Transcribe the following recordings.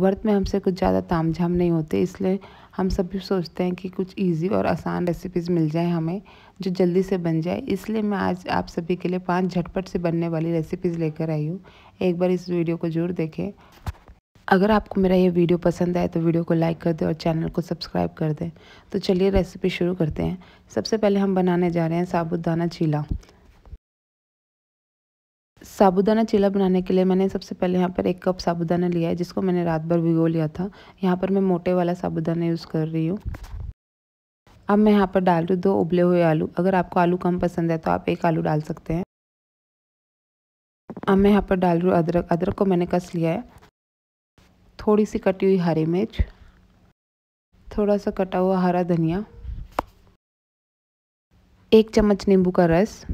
व्रत में हमसे कुछ ज़्यादा ताम झाम नहीं होते इसलिए हम सब भी सोचते हैं कि कुछ इजी और आसान रेसिपीज़ मिल जाए हमें जो जल्दी से बन जाए इसलिए मैं आज आप सभी के लिए पांच झटपट से बनने वाली रेसिपीज़ लेकर आई हूँ एक बार इस वीडियो को जरूर देखें अगर आपको मेरा ये वीडियो पसंद आए तो वीडियो को लाइक कर दें और चैनल को सब्सक्राइब कर दें तो चलिए रेसिपी शुरू करते हैं सबसे पहले हम बनाने जा रहे हैं साबुत दाना चीला साबूदाना चीला बनाने के लिए मैंने सबसे पहले यहाँ पर एक कप साबूदाना लिया है जिसको मैंने रात भर भिगो लिया था यहाँ पर मैं मोटे वाला साबुदाना यूज़ कर रही हूँ अब मैं यहाँ पर डाल रही हूँ दो उबले हुए आलू अगर आपको आलू कम पसंद है तो आप एक आलू डाल सकते हैं अब मैं यहाँ पर डाल रही हूँ अदरक अदरक को मैंने कस लिया है थोड़ी सी कटी हुई हरी मिर्च थोड़ा सा कटा हुआ हरा धनिया एक चम्मच नींबू का रस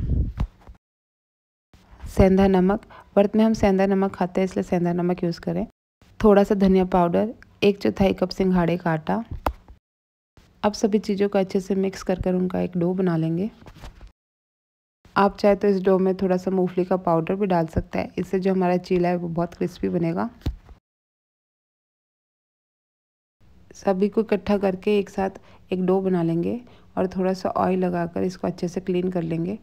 सेंधा नमक व्रत में हम सेंधा नमक खाते हैं इसलिए सेंधा नमक यूज़ करें थोड़ा सा धनिया पाउडर एक चौथाई कप सिंघाड़े का आटा अब सभी चीज़ों को अच्छे से मिक्स कर कर उनका एक डो बना लेंगे आप चाहे तो इस डो में थोड़ा सा मूंगफली का पाउडर भी डाल सकते हैं इससे जो हमारा चीला है वो बहुत क्रिस्पी बनेगा सभी को इकट्ठा करके एक साथ एक डो बना लेंगे और थोड़ा सा ऑयल लगाकर इसको अच्छे से क्लीन कर लेंगे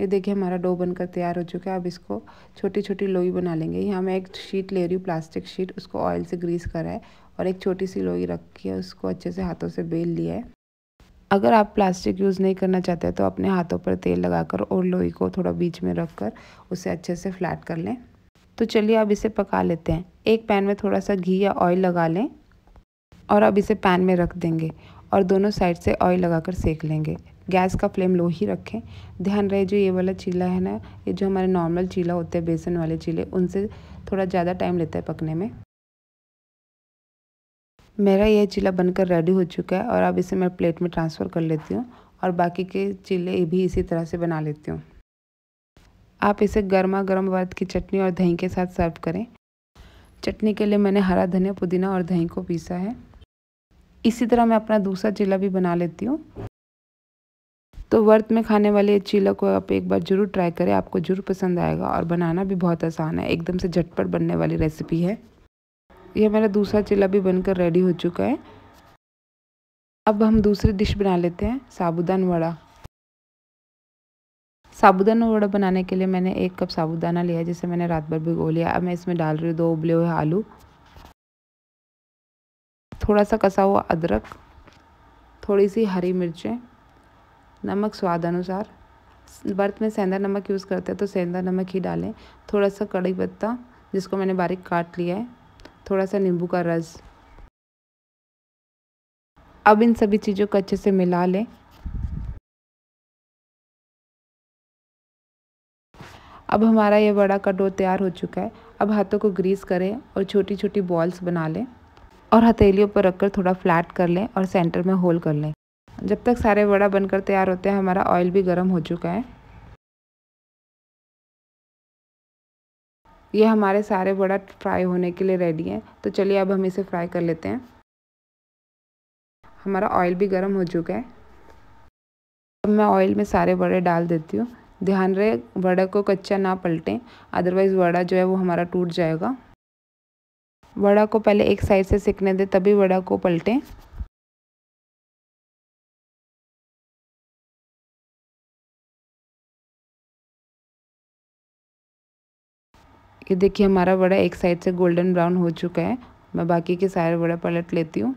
ये देखिए हमारा डो बनकर तैयार हो चुका है अब इसको छोटी छोटी लोई बना लेंगे यहाँ मैं एक शीट ले रही हूँ प्लास्टिक शीट उसको ऑयल से ग्रीस करा है और एक छोटी सी लोई रख के उसको अच्छे से हाथों से बेल लिया है अगर आप प्लास्टिक यूज़ नहीं करना चाहते तो अपने हाथों पर तेल लगाकर और लोई को थोड़ा बीच में रख कर उसे अच्छे से फ्लैट कर लें तो चलिए अब इसे पका लेते हैं एक पैन में थोड़ा सा घी या ऑयल लगा लें और अब इसे पैन में रख देंगे और दोनों साइड से ऑयल लगाकर सेक लेंगे गैस का फ्लेम लो ही रखें ध्यान रहे जो ये वाला चीला है ना ये जो हमारे नॉर्मल चीला होते हैं बेसन वाले चीले उनसे थोड़ा ज़्यादा टाइम लेता है पकने में मेरा यह चीला बनकर रेडी हो चुका है और अब इसे मैं प्लेट में ट्रांसफ़र कर लेती हूँ और बाकी के चीले भी इसी तरह से बना लेती हूँ आप इसे गर्मा गर्म वर्द की चटनी और दही के साथ सर्व करें चटनी के लिए मैंने हरा धनिया पुदीना और दही को पीसा है इसी तरह मैं अपना दूसरा चिल्ला भी बना लेती हूँ तो व्रत में खाने वाले इस चीला को आप एक बार ज़रूर ट्राई करें आपको ज़रूर पसंद आएगा और बनाना भी बहुत आसान है एकदम से झटपट बनने वाली रेसिपी है यह मेरा दूसरा चीला भी बनकर रेडी हो चुका है अब हम दूसरी डिश बना लेते हैं साबुदान वड़ा साबुदाना वड़ा बनाने के लिए मैंने एक कप साबुदाना लिया जिसे मैंने रात भर भिगो लिया अब मैं इसमें डाल रही हूँ दो उबले हुए आलू थोड़ा सा कसा हुआ अदरक थोड़ी सी हरी मिर्चें नमक स्वाद अनुसार व्रत में सेंधा नमक यूज़ करते हैं तो सेंधा नमक ही डालें थोड़ा सा कड़ी पत्ता जिसको मैंने बारीक काट लिया है थोड़ा सा नींबू का रस अब इन सभी चीज़ों को अच्छे से मिला लें अब हमारा ये बड़ा कटोर तैयार हो चुका है अब हाथों को ग्रीस करें और छोटी छोटी बॉल्स बना लें और हथेलियों पर रखकर थोड़ा फ्लैट कर लें और सेंटर में होल कर लें जब तक सारे वड़ा बनकर तैयार होते हैं हमारा ऑयल भी गर्म हो चुका है ये हमारे सारे वड़ा फ्राई होने के लिए रेडी हैं तो चलिए अब हम इसे फ्राई कर लेते हैं हमारा ऑयल भी गर्म हो चुका है अब मैं ऑयल में सारे वड़े डाल देती हूँ ध्यान रहे वड़ा को कच्चा ना पलटें अदरवाइज़ वड़ा जो है वो हमारा टूट जाएगा वड़ा को पहले एक साइड से सिकने दें तभी वड़ा को पलटें ये देखिए हमारा वड़ा एक साइड से गोल्डन ब्राउन हो चुका है मैं बाकी के सारे वड़ा पलट लेती हूँ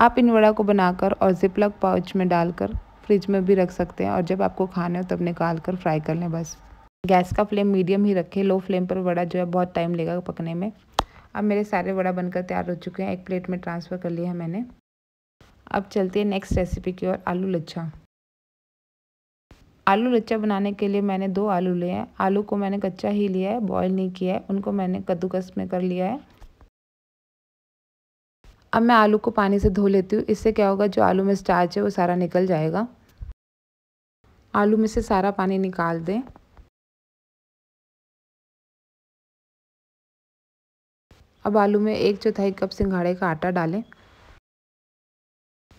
आप इन वड़ा को बनाकर और जिपलक पाउच में डालकर फ्रिज में भी रख सकते हैं और जब आपको खाना हो तब निकाल कर फ्राई कर लें बस गैस का फ्लेम मीडियम ही रखें लो फ्लेम पर वड़ा जो है बहुत टाइम लेगा पकने में अब मेरे सारे वड़ा बनकर तैयार हो चुके हैं एक प्लेट में ट्रांसफ़र कर लिया है मैंने अब चलते हैं नेक्स्ट रेसिपी की ओर आलू लच्छा आलू लच्चा बनाने के लिए मैंने दो आलू लिए हैं आलू को मैंने कच्चा ही लिया है बॉईल नहीं किया है उनको मैंने कद्दूकस में कर लिया है अब मैं आलू को पानी से धो लेती हूँ इससे क्या होगा जो आलू में स्टार्च है वो सारा निकल जाएगा आलू में से सारा पानी निकाल दें अब आलू में एक चौथाई कप सिंघाड़े का आटा डालें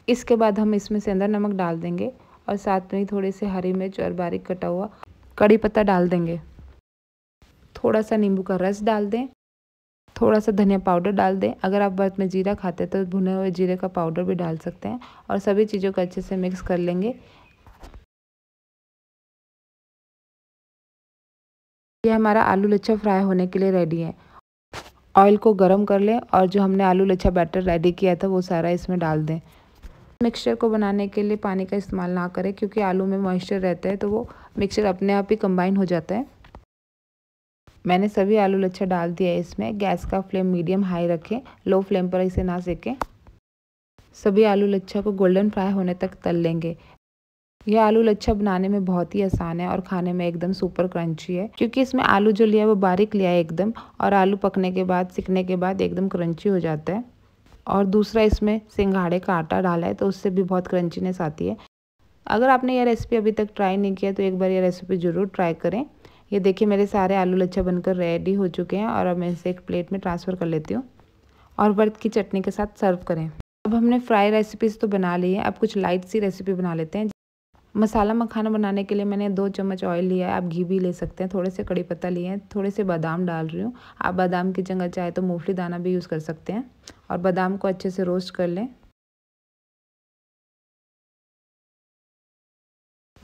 इसके बाद हम इसमें से अंदर नमक डाल देंगे और साथ में ही थोड़े से हरी मिर्च और बारीक कटा हुआ कड़ी पत्ता डाल देंगे थोड़ा सा नींबू का रस डाल दें थोड़ा सा धनिया पाउडर डाल दें अगर आप व्रत में जीरा खाते हैं तो भुने हुए जीरे का पाउडर भी डाल सकते हैं और सभी चीज़ों को अच्छे से मिक्स कर लेंगे ये हमारा आलू लच्छा फ्राई होने के लिए रेडी है ऑयल को गर्म कर लें और जो हमने आलू लच्छा बैटर रेडी किया था वो सारा इसमें डाल दें मिक्सचर को बनाने के लिए पानी का इस्तेमाल ना करें क्योंकि आलू में मॉइस्चर रहता है तो वो मिक्सचर अपने आप ही कंबाइन हो जाता है मैंने सभी आलू लच्छा डाल दिया है इसमें गैस का फ्लेम मीडियम हाई रखें लो फ्लेम पर इसे ना सेकें सभी आलू लच्छा को गोल्डन फ्राई होने तक तल लेंगे यह आलू लच्छा बनाने में बहुत ही आसान है और खाने में एकदम सुपर क्रंची है क्योंकि इसमें आलू जो लिया है वो बारीक लिया है एकदम और आलू पकने के बाद सिकने के बाद एकदम क्रंची हो जाता है और दूसरा इसमें सिंघाड़े का आटा डाला है तो उससे भी बहुत क्रंचीनेस आती है अगर आपने यह रेसिपी अभी तक ट्राई नहीं किया तो एक बार यह रेसिपी ज़रूर ट्राई करें ये देखिए मेरे सारे आलू लच्छा बनकर रेडी हो चुके हैं और अब मैं इसे एक प्लेट में ट्रांसफ़र कर लेती हूँ और वर्त की चटनी के साथ सर्व करें अब हमने फ्राई रेसिपीज़ तो बना ली है अब कुछ लाइट सी रेसिपी बना लेते हैं मसाला मखाना बनाने के लिए मैंने दो चम्मच ऑयल लिया है आप घी भी ले सकते हैं थोड़े से कड़ी पत्ता लिए हैं थोड़े से बादाम डाल रही हूँ आप बादाम की जगह चाहे तो मूंगफली दाना भी यूज़ कर सकते हैं और बादाम को अच्छे से रोस्ट कर लें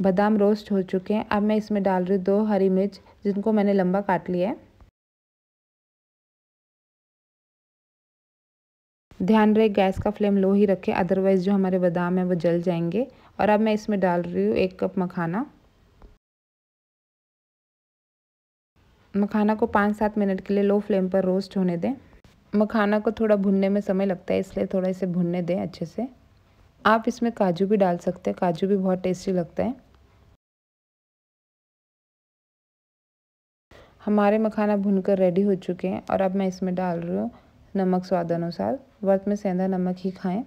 बादाम रोस्ट हो चुके हैं अब मैं इसमें डाल रही हूँ दो हरी मिर्च जिनको मैंने लंबा काट लिया है ध्यान रहे गैस का फ्लेम लो ही रखें अदरवाइज़ जो हमारे बादाम हैं वो जल जाएंगे और अब मैं इसमें डाल रही हूँ एक कप मखाना मखाना को पाँच सात मिनट के लिए लो फ्लेम पर रोस्ट होने दें मखाना को थोड़ा भुनने में समय लगता है इसलिए थोड़ा इसे भुनने दें अच्छे से आप इसमें काजू भी डाल सकते हैं काजू भी बहुत टेस्टी लगता है हमारे मखाना भुनकर रेडी हो चुके हैं और अब मैं इसमें डाल रही हूँ नमक स्वाद अनुसार वर्त में सेंधा नमक ही खाएं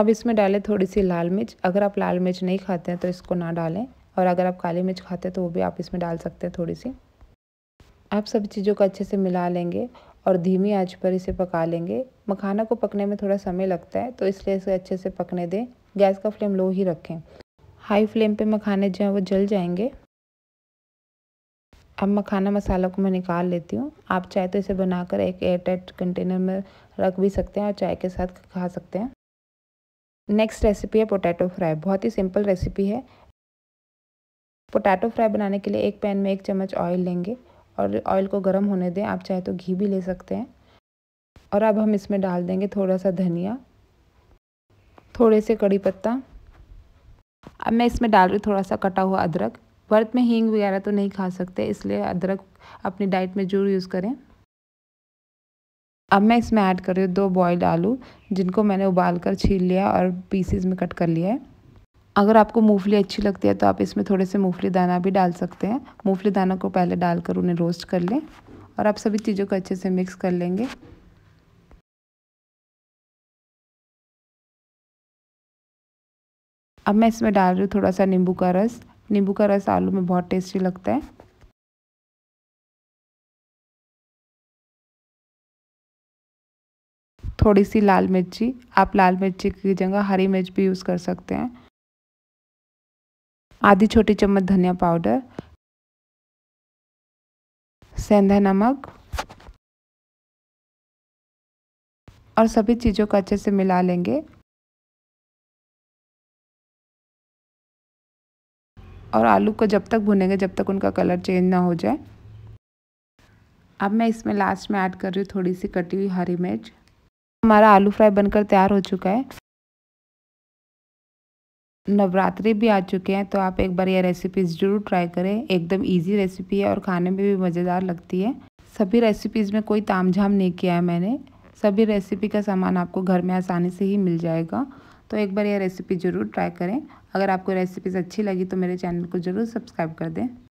अब इसमें डालें थोड़ी सी लाल मिर्च अगर आप लाल मिर्च नहीं खाते हैं तो इसको ना डालें और अगर आप काली मिर्च खाते हैं तो वो भी आप इसमें डाल सकते हैं थोड़ी सी आप सभी चीज़ों को अच्छे से मिला लेंगे और धीमी आंच पर इसे पका लेंगे मखाना को पकने में थोड़ा समय लगता है तो इसलिए इसे अच्छे से पकने दें गैस का फ्लेम लो ही रखें हाई फ्लेम पर मखाने जो हैं वो जल जाएंगे अब मखाना मसाला को मैं निकाल लेती हूँ आप चाहे तो इसे बनाकर एक एयर टाइट कंटेनर में रख भी सकते हैं और चाय के साथ खा सकते हैं नेक्स्ट रेसिपी है पोटैटो फ्राई बहुत ही सिंपल रेसिपी है पोटैटो फ्राई बनाने के लिए एक पैन में एक चम्मच ऑयल लेंगे और ऑयल को गर्म होने दें आप चाहे तो घी भी ले सकते हैं और अब हम इसमें डाल देंगे थोड़ा सा धनिया थोड़े से कड़ी पत्ता अब मैं इसमें डाल रही हूँ थोड़ा सा कटा हुआ अदरक व्रत में हींग वगैरह तो नहीं खा सकते इसलिए अदरक अपनी डाइट में जरूर यूज़ करें अब मैं इसमें ऐड कर रही हूँ दो बॉयल्ड आलू जिनको मैंने उबाल कर छील लिया और पीसीज में कट कर लिया है अगर आपको मूंगफली अच्छी लगती है तो आप इसमें थोड़े से मूंगफली दाना भी डाल सकते हैं मूंगफली दाना को पहले डालकर उन्हें रोस्ट कर लें और आप सभी चीज़ों को अच्छे से मिक्स कर लेंगे अब मैं इसमें डाल रही हूँ थोड़ा सा नींबू का रस नींबू का रस आलू में बहुत टेस्टी लगता है थोड़ी सी लाल मिर्ची आप लाल मिर्ची की जगह हरी मिर्च भी यूज़ कर सकते हैं आधी छोटी चम्मच धनिया पाउडर सेंधा नमक और सभी चीज़ों को अच्छे से मिला लेंगे और आलू को जब तक भुनेंगे जब तक उनका कलर चेंज ना हो जाए अब मैं इसमें लास्ट में ऐड कर रही हूँ थोड़ी सी कटी हुई हरी मिर्च हमारा आलू फ्राई बनकर तैयार हो चुका है नवरात्रि भी आ चुके हैं तो आप एक बार ये रेसिपीज़ ज़रूर ट्राई करें एकदम इजी रेसिपी है और खाने में भी मज़ेदार लगती है सभी रेसिपीज़ में कोई तामझाम नहीं किया है मैंने सभी रेसिपी का सामान आपको घर में आसानी से ही मिल जाएगा तो एक बार यह रेसिपी ज़रूर ट्राई करें अगर आपको रेसिपीज़ अच्छी लगी तो मेरे चैनल को ज़रूर सब्सक्राइब कर दें